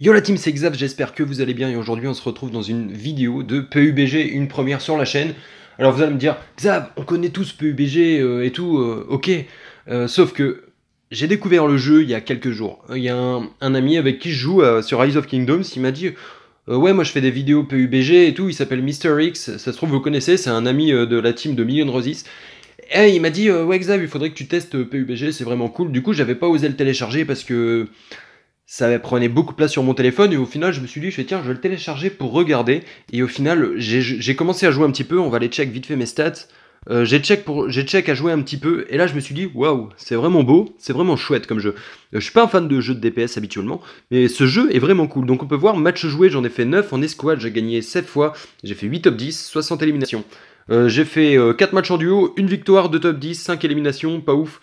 Yo la team, c'est Xav, j'espère que vous allez bien et aujourd'hui on se retrouve dans une vidéo de PUBG, une première sur la chaîne. Alors vous allez me dire, Xav, on connaît tous PUBG euh, et tout, euh, ok, euh, sauf que j'ai découvert le jeu il y a quelques jours. Il y a un, ami avec qui je joue sur Rise of Kingdoms, il m'a dit, ouais moi je fais des vidéos PUBG et tout, il s'appelle Mr X, ça se trouve vous connaissez, c'est un ami de la team de Million Roses. Et il m'a dit, ouais Xav, il faudrait que tu testes PUBG, c'est vraiment cool. Du coup j'avais pas osé le télécharger parce que ça prenait beaucoup de place sur mon téléphone et au final je me suis dit je tiens je vais le télécharger pour regarder et au final j'ai commencé à jouer un petit peu on va aller check vite fait mes stats euh, j'ai check pour j'ai check à jouer un petit peu et là je me suis dit waouh c'est vraiment beau c'est vraiment chouette comme jeu euh, je suis pas un fan de jeux de DPS habituellement mais ce jeu est vraiment cool donc on peut voir match joué j'en ai fait 9 en escouade j'ai gagné 7 fois j'ai fait 8 top 10 60 éliminations euh, j'ai fait 4 matchs en duo une victoire 2 top 10 5 éliminations pas ouf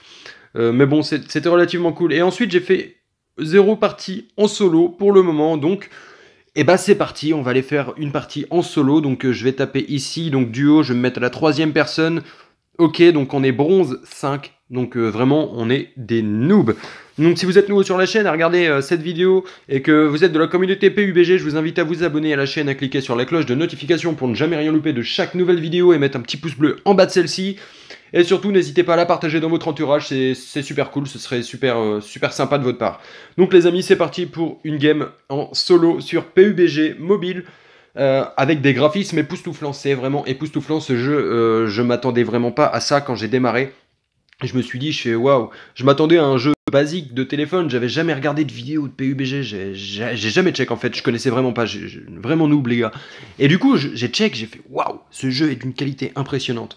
mais bon c'était relativement cool et ensuite j'ai fait zéro partie en solo pour le moment. Donc, et eh ben, c'est parti, on va aller faire une partie en solo. Donc, euh, je vais taper ici, donc duo, je vais me mettre à la troisième personne. Ok, donc on est bronze 5. Donc euh, vraiment, on est des noobs. Donc si vous êtes nouveau sur la chaîne, à regarder euh, cette vidéo et que vous êtes de la communauté PUBG, je vous invite à vous abonner à la chaîne, à cliquer sur la cloche de notification pour ne jamais rien louper de chaque nouvelle vidéo et mettre un petit pouce bleu en bas de celle-ci. Et surtout, n'hésitez pas à la partager dans votre entourage, c'est super cool, ce serait super, euh, super sympa de votre part. Donc les amis, c'est parti pour une game en solo sur PUBG mobile. avec des graphismes époustouflants. C'est vraiment époustouflant ce jeu. je m'attendais vraiment pas à ça quand j'ai démarré je me suis dit, je fais waouh, je m'attendais à un jeu basique de téléphone, j'avais jamais regardé de vidéo de PUBG, j'ai jamais check en fait, je connaissais vraiment pas, vraiment noob les gars. Et du coup, j'ai check, j'ai fait, waouh, ce jeu est d'une qualité impressionnante.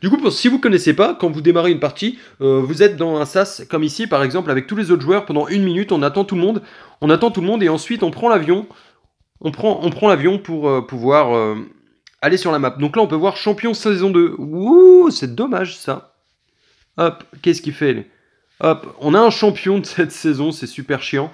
Du coup, si vous connaissez pas, quand vous démarrez une partie, euh, vous êtes dans un sas comme ici par exemple avec tous les autres joueurs pendant une minute, on attend tout le monde, on attend tout le monde et ensuite on prend l'avion, on prend, on prend l'avion pour euh, pouvoir euh, aller sur la map. Donc là, on peut voir champion saison 2. Ouh, c'est dommage ça. Hop, qu'est-ce qu'il fait Hop, on a un champion de cette saison, c'est super chiant.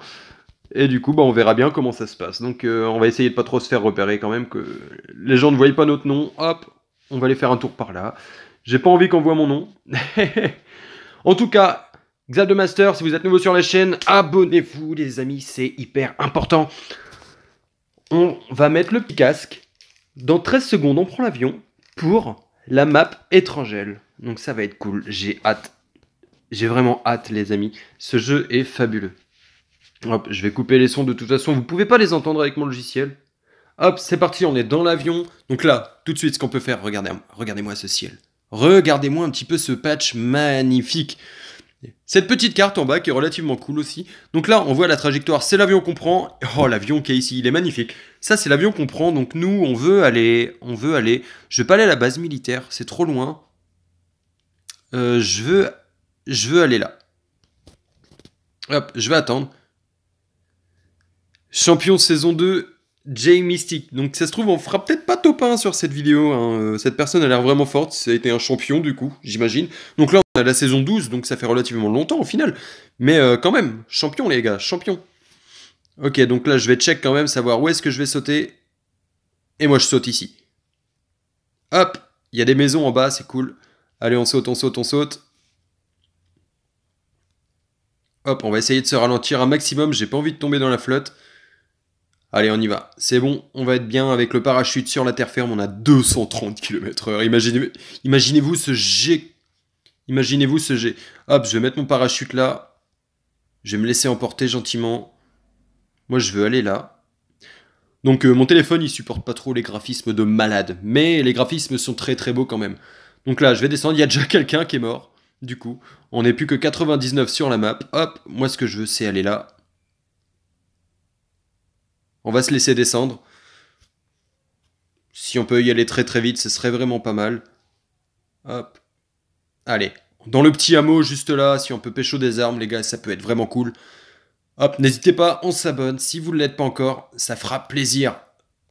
Et du coup, bah, on verra bien comment ça se passe. Donc euh, on va essayer de pas trop se faire repérer quand même, que les gens ne voient pas notre nom. Hop, on va aller faire un tour par là. J'ai pas envie qu'on voit mon nom. en tout cas, Master, si vous êtes nouveau sur la chaîne, abonnez-vous les amis, c'est hyper important. On va mettre le petit casque. Dans 13 secondes, on prend l'avion pour la map étrangère. Donc ça va être cool. J'ai hâte. J'ai vraiment hâte, les amis. Ce jeu est fabuleux. Hop, je vais couper les sons de toute façon. Vous pouvez pas les entendre avec mon logiciel. Hop, c'est parti, on est dans l'avion. Donc là, tout de suite, ce qu'on peut faire, regardez-moi ce ciel. Regardez-moi un petit peu ce patch magnifique. Cette petite carte en bas qui est relativement cool aussi. Donc là, on voit la trajectoire, c'est l'avion qu'on prend. Oh, l'avion qui est ici, il est magnifique. Ça, c'est l'avion qu'on prend. Donc nous, on veut aller, on veut aller. Je vais pas aller à la base militaire, c'est trop loin. Euh, je, veux, je veux aller là. Hop, je vais attendre. Champion saison 2, Jay Mystic. Donc ça se trouve, on fera peut-être pas top 1 sur cette vidéo. Hein. Euh, cette personne a l'air vraiment forte. Ça a été un champion du coup, j'imagine. Donc là, on a la saison 12, donc ça fait relativement longtemps au final. Mais euh, quand même, champion les gars, champion. Ok, donc là, je vais check quand même, savoir où est-ce que je vais sauter. Et moi, je saute ici. Hop, il y a des maisons en bas, c'est cool. Allez, on saute, on saute, on saute. Hop, on va essayer de se ralentir un maximum. J'ai pas envie de tomber dans la flotte. Allez, on y va. C'est bon, on va être bien avec le parachute sur la terre ferme. On a 230 km/h. Imaginez-vous ce G. Imaginez-vous ce G. Hop, je vais mettre mon parachute là. Je vais me laisser emporter gentiment. Moi, je veux aller là. Donc, euh, mon téléphone, il supporte pas trop les graphismes de malade. Mais les graphismes sont très très beaux quand même. Donc là, je vais descendre, il y a déjà quelqu'un qui est mort. Du coup, on n'est plus que 99 sur la map. Hop, moi ce que je veux, c'est aller là. On va se laisser descendre. Si on peut y aller très très vite, ce serait vraiment pas mal. Hop. Allez. Dans le petit hameau juste là, si on peut pêcher des armes, les gars, ça peut être vraiment cool. Hop, n'hésitez pas, on s'abonne. Si vous ne l'êtes pas encore, ça fera plaisir.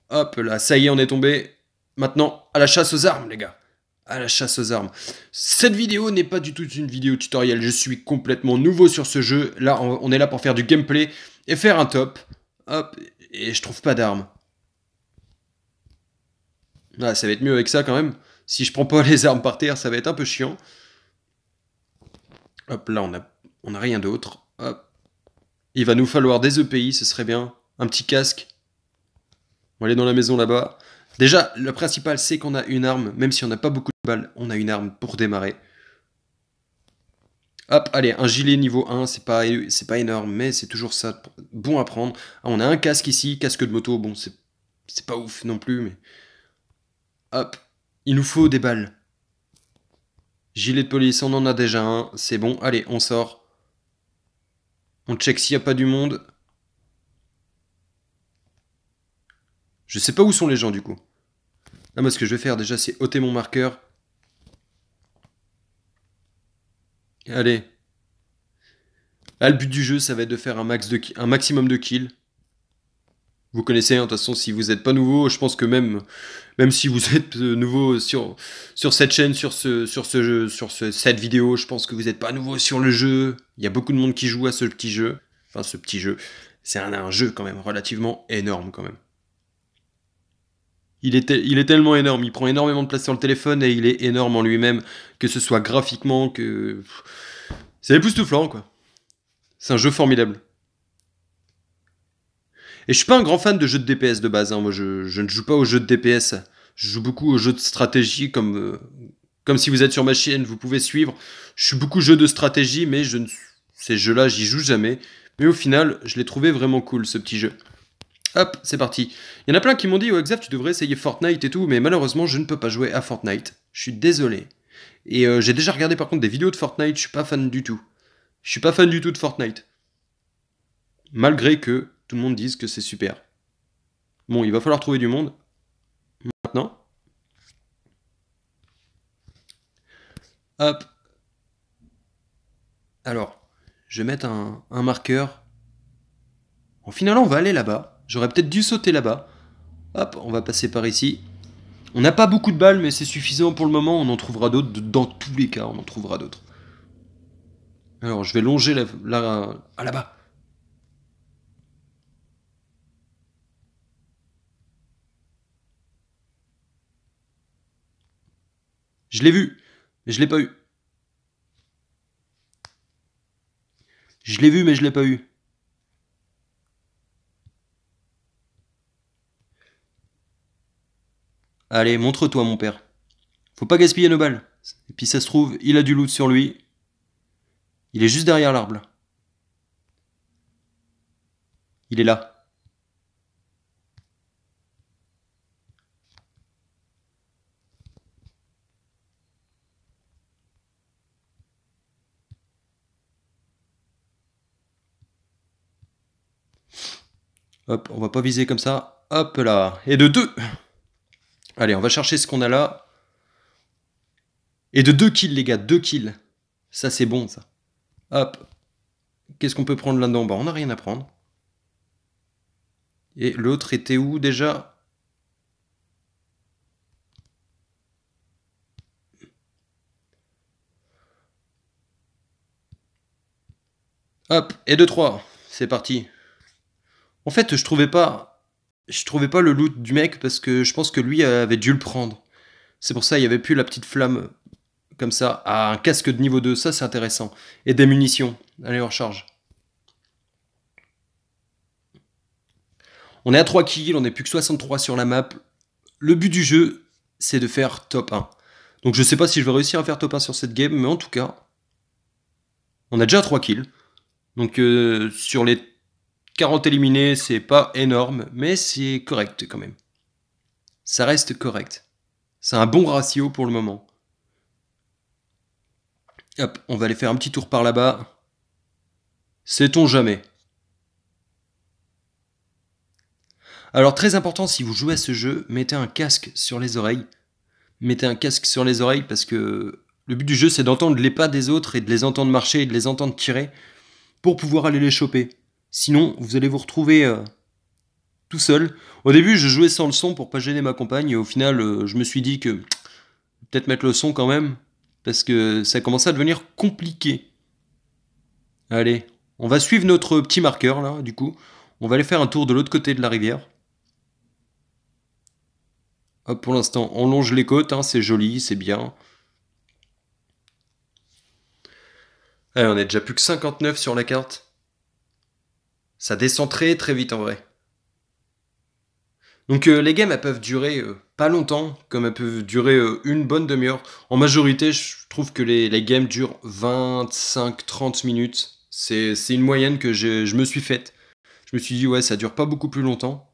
Hop là, ça y est, on est tombé. Maintenant, à la chasse aux armes, les gars à la chasse aux armes. Cette vidéo n'est pas du tout une vidéo tutoriel, je suis complètement nouveau sur ce jeu, là on est là pour faire du gameplay et faire un top. Hop, et je trouve pas d'armes. Ah, ça va être mieux avec ça quand même. Si je prends pas les armes par terre, ça va être un peu chiant. Hop, là on a, on a rien d'autre. Hop. Il va nous falloir des EPI, ce serait bien. Un petit casque. On va aller dans la maison là-bas. Déjà, le principal, c'est qu'on a une arme, même si on n'a pas beaucoup de balles, on a une arme pour démarrer. Hop, allez, un gilet niveau 1, c'est pas, pas énorme, mais c'est toujours ça, bon à prendre. Ah, on a un casque ici, casque de moto, bon, c'est pas ouf non plus, mais... Hop, il nous faut des balles. Gilet de police, on en a déjà un, c'est bon. Allez, on sort. On check s'il n'y a pas du monde. Je sais pas où sont les gens du coup. Là, moi ce que je vais faire déjà, c'est ôter mon marqueur. Allez. Là, ah, le but du jeu, ça va être de faire un, max de un maximum de kills. Vous connaissez, hein, de toute façon, si vous n'êtes pas nouveau, je pense que même, même si vous êtes euh, nouveau sur, sur cette chaîne, sur, ce, sur, ce jeu, sur cette vidéo, je pense que vous n'êtes pas nouveau sur le jeu. Il y a beaucoup de monde qui joue à ce petit jeu. Enfin, ce petit jeu. C'est un jeu quand même relativement énorme quand même. Il est, il est tellement énorme, il prend énormément de place sur le téléphone et il est énorme en lui-même, que ce soit graphiquement, que. C'est époustouflant, quoi. C'est un jeu formidable. Et je suis pas un grand fan de jeux de DPS de base, hein. moi je, ne joue pas aux jeux de DPS. Je joue beaucoup aux jeux de stratégie, comme, euh, comme si vous êtes sur ma chaîne, vous pouvez suivre. Je suis beaucoup jeu de stratégie, mais je ne... ces jeux-là, j'y joue jamais. Mais au final, je l'ai trouvé vraiment cool ce petit jeu. Hop, c'est parti. Il y en a plein qui m'ont dit, oh Xav, tu devrais essayer Fortnite et tout, mais malheureusement, je ne peux pas jouer à Fortnite. Je suis désolé. Et euh, j'ai déjà regardé par contre des vidéos de Fortnite, je suis pas fan du tout. Je suis pas fan du tout de Fortnite. Malgré que tout le monde dise que c'est super. Bon, il va falloir trouver du monde. Maintenant. Hop. Alors, je vais mettre un, un marqueur. En final, on va aller là-bas. J'aurais peut-être dû sauter là-bas. Hop, on va passer par ici. On n'a pas beaucoup de balles, mais c'est suffisant pour le moment. On en trouvera d'autres. Dans tous les cas, on en trouvera d'autres. Alors, je vais longer la... Ah, là-bas Je l'ai vu, mais je l'ai pas eu. Je l'ai vu, mais je l'ai pas eu. Allez, montre-toi, mon père. Faut pas gaspiller nos balles. Et puis ça se trouve, il a du loot sur lui. Il est juste derrière l'arbre. Il est là. Hop, on va pas viser comme ça. Hop là. Et de deux Allez, on va chercher ce qu'on a là. Et de 2 kills, les gars, 2 kills. Ça, c'est bon, ça. Hop. Qu'est-ce qu'on peut prendre là-dedans Bah, on n'a rien à prendre. Et l'autre était où déjà Hop, et de 3 c'est parti. En fait, je trouvais pas je trouvais pas le loot du mec parce que je pense que lui avait dû le prendre. C'est pour ça il y avait plus la petite flamme comme ça à un casque de niveau 2, ça c'est intéressant et des munitions. Allez, en recharge. On est à 3 kills, on n'est plus que 63 sur la map. Le but du jeu, c'est de faire top 1. Donc je sais pas si je vais réussir à faire top 1 sur cette game, mais en tout cas, on a déjà 3 kills. Donc euh, sur les 40 éliminés, c'est pas énorme, mais c'est correct quand même. Ça reste correct. C'est un bon ratio pour le moment. Hop, on va aller faire un petit tour par là-bas. Sait-on jamais Alors très important, si vous jouez à ce jeu, mettez un casque sur les oreilles. Mettez un casque sur les oreilles parce que le but du jeu, c'est d'entendre les pas des autres et de les entendre marcher et de les entendre tirer pour pouvoir aller les choper. Sinon, vous allez vous retrouver euh, tout seul. Au début, je jouais sans le son pour pas gêner ma compagne. Et au final, euh, je me suis dit que peut-être mettre le son quand même. Parce que ça commençait à devenir compliqué. Allez, on va suivre notre petit marqueur là, du coup. On va aller faire un tour de l'autre côté de la rivière. Hop, pour l'instant, on longe les côtes, hein, c'est joli, c'est bien. Allez, on est déjà plus que 59 sur la carte ça descend très très vite en vrai. Donc euh, les games, elles peuvent durer euh, pas longtemps, comme elles peuvent durer euh, une bonne demi-heure. En majorité, je trouve que les, games durent 25-30 minutes. C'est une moyenne que je, me suis faite. Je me suis dit, ouais, ça dure pas beaucoup plus longtemps.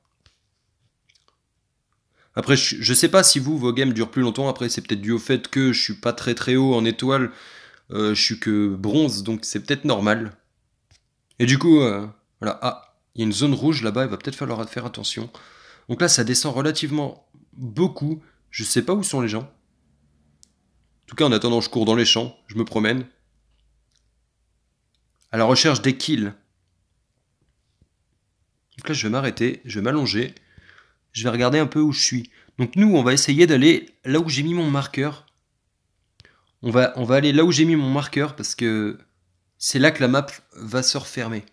Après, je, je sais pas si vous, vos games durent plus longtemps. Après, c'est peut-être dû au fait que je suis pas très très haut en étoile. je suis que bronze, donc c'est peut-être normal. Et du coup, voilà, ah, il y a une zone rouge là-bas, il va peut-être falloir faire attention. Donc là, ça descend relativement beaucoup. Je ne sais pas où sont les gens. En tout cas, en attendant, je cours dans les champs, je me promène. À la recherche des kills. Donc là, je vais m'arrêter, je vais m'allonger. Je vais regarder un peu où je suis. Donc nous, on va essayer d'aller là où j'ai mis mon marqueur. On va, on va aller là où j'ai mis mon marqueur parce que c'est là que la map va se refermer.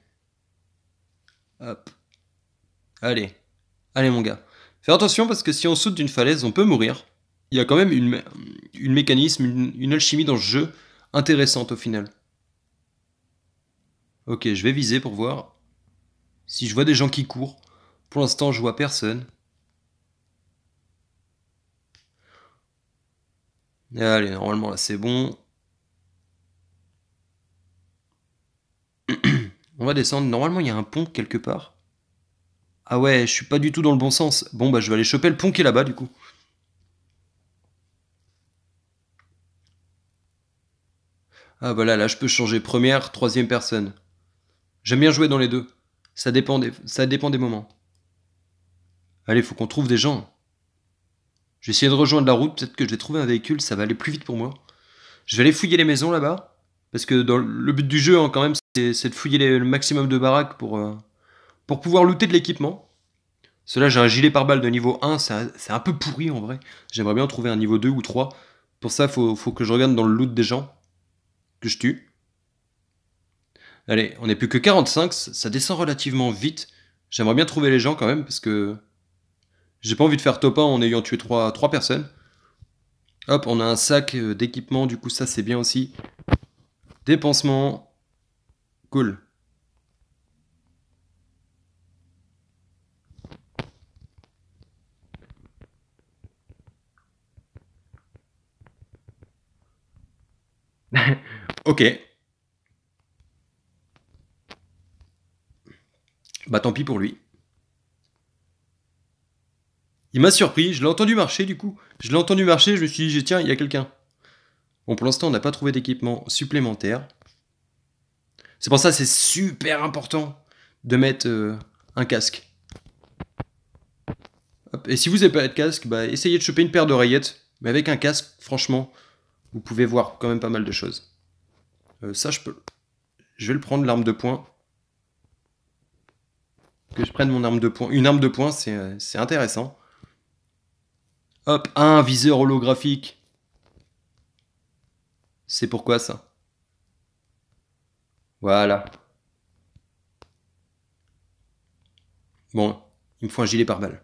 Hop. Allez. Allez mon gars. Fais attention parce que si on saute d'une falaise, on peut mourir. Il y a quand même une, mécanisme, une, une alchimie dans ce jeu intéressante au final. Ok, je vais viser pour voir si je vois des gens qui courent. Pour l'instant, je vois personne. Allez, normalement là c'est bon. On va descendre. Normalement, il y a un pont quelque part. Ah ouais, je suis pas du tout dans le bon sens. Bon, bah, je vais aller choper le pont qui est là-bas, du coup. Ah voilà, bah là, je peux changer première, troisième personne. J'aime bien jouer dans les deux. Ça dépend des, ça dépend des moments. Allez, faut qu'on trouve des gens. Je vais essayer de rejoindre la route, peut-être que je vais trouver un véhicule, ça va aller plus vite pour moi. Je vais aller fouiller les maisons là-bas, parce que dans le but du jeu, hein, quand même, c'est de fouiller le maximum de baraques pour, euh, pour pouvoir looter de l'équipement. Cela, j'ai un gilet par balles de niveau 1, c'est un, peu pourri en vrai. J'aimerais bien trouver un niveau 2 ou 3. Pour ça, faut, faut que je regarde dans le loot des gens que je tue. Allez, on n'est plus que 45, ça descend relativement vite. J'aimerais bien trouver les gens quand même, parce que j'ai pas envie de faire top 1 en ayant tué 3, 3 personnes. Hop, on a un sac euh, d'équipement, du coup ça c'est bien aussi. Dépensement, Cool. ok. Bah tant pis pour lui. Il m'a surpris, je l'ai entendu marcher du coup. Je l'ai entendu marcher, je me suis dit, tiens, il y a quelqu'un. Bon, pour l'instant, on n'a pas trouvé d'équipement supplémentaire. C'est pour ça c'est super important de mettre euh, un casque. Et si vous n'avez pas de casque, bah, essayez de choper une paire d'oreillettes. Mais avec un casque, franchement, vous pouvez voir quand même pas mal de choses. Euh, ça, je peux... Je vais le prendre, l'arme de poing. Que je prenne mon arme de poing. Une arme de poing, c'est euh, intéressant. Hop, un viseur holographique. C'est pourquoi ça voilà. Bon, il me faut un gilet pare-balles.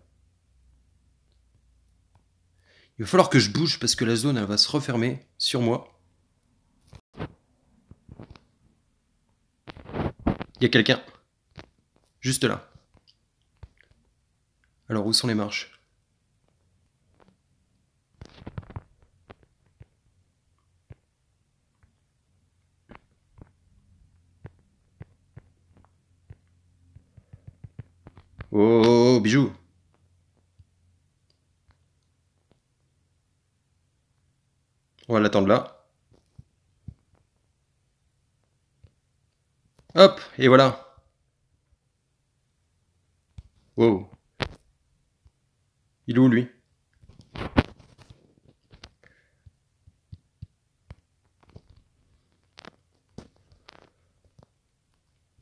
Il va falloir que je bouge parce que la zone, elle va se refermer sur moi. Il y a quelqu'un. Juste là. Alors, où sont les marches On va l'attendre là. Hop, et voilà. Wow. Il est où lui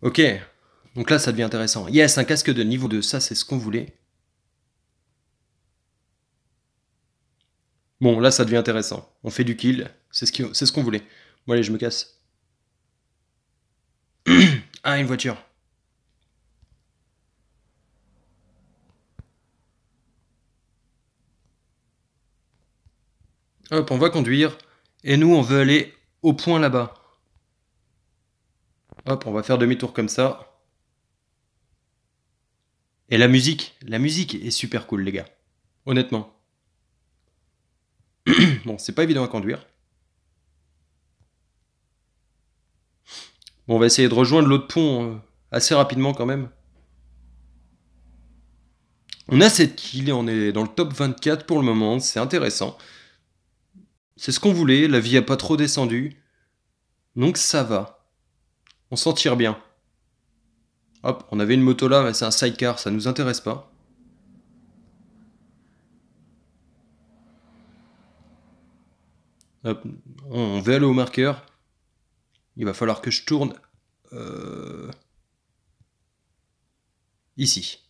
Ok. Donc là, ça devient intéressant. Yes, un casque de niveau 2, ça c'est ce qu'on voulait. Bon, là ça devient intéressant. On fait du kill, c'est ce qu'on voulait. Bon allez, je me casse. ah, une voiture. Hop, on va conduire. Et nous, on veut aller au point là-bas. Hop, on va faire demi-tour comme ça. Et la musique, la musique est super cool, les gars. Honnêtement. bon, c'est pas évident à conduire. Bon, on va essayer de rejoindre l'autre pont euh, assez rapidement quand même. On a cette kill et on est dans le top 24 pour le moment, c'est intéressant. C'est ce qu'on voulait, la vie a pas trop descendu. Donc ça va. On s'en tire bien. Hop, on avait une moto là, mais c'est un sidecar, ça nous intéresse pas. Hop, on va aller au marqueur. Il va falloir que je tourne euh, ici.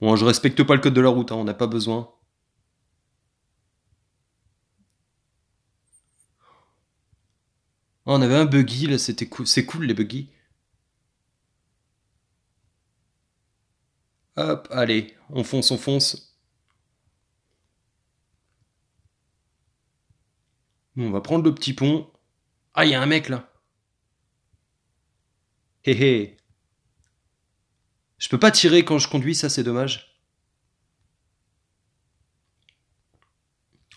Bon, je respecte pas le code de la route, hein, on n'a pas besoin. Ah, on avait un buggy là, c'était C'est cool les buggy. Hop, allez, on fonce, on fonce. on va prendre le petit pont. Ah, il y a un mec là. Hé hé. Je peux pas tirer quand je conduis, ça c'est dommage.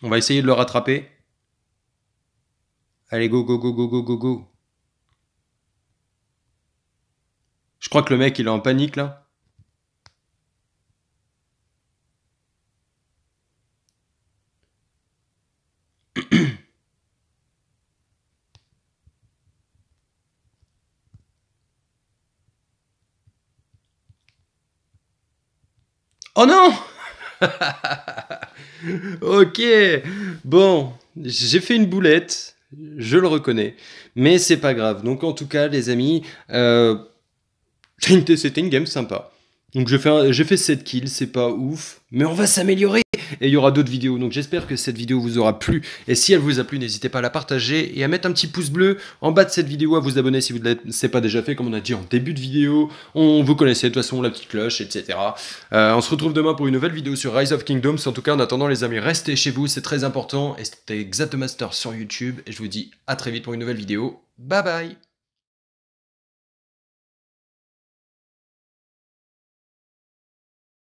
On va essayer de le rattraper. Allez, go, go, go, go, go, go, go. Je crois que le mec, il est en panique là. Oh non Ok, bon, j'ai fait une boulette, je le reconnais, mais c'est pas grave. Donc en tout cas, les amis, euh, c'était une game sympa. Donc j'ai fait, fait 7 kills, c'est pas ouf, mais on va s'améliorer et il y aura d'autres vidéos. Donc j'espère que cette vidéo vous aura plu. Et si elle vous a plu, n'hésitez pas à la partager et à mettre un petit pouce bleu en bas de cette vidéo, à vous abonner si vous ne l'avez pas déjà fait, comme on a dit en début de vidéo. On vous connaissait, de toute façon la petite cloche, etc. Euh, on se retrouve demain pour une nouvelle vidéo sur Rise of Kingdoms. En tout cas, en attendant les amis, restez chez vous, c'est très important. Et c'était Master sur YouTube. Et je vous dis à très vite pour une nouvelle vidéo. Bye bye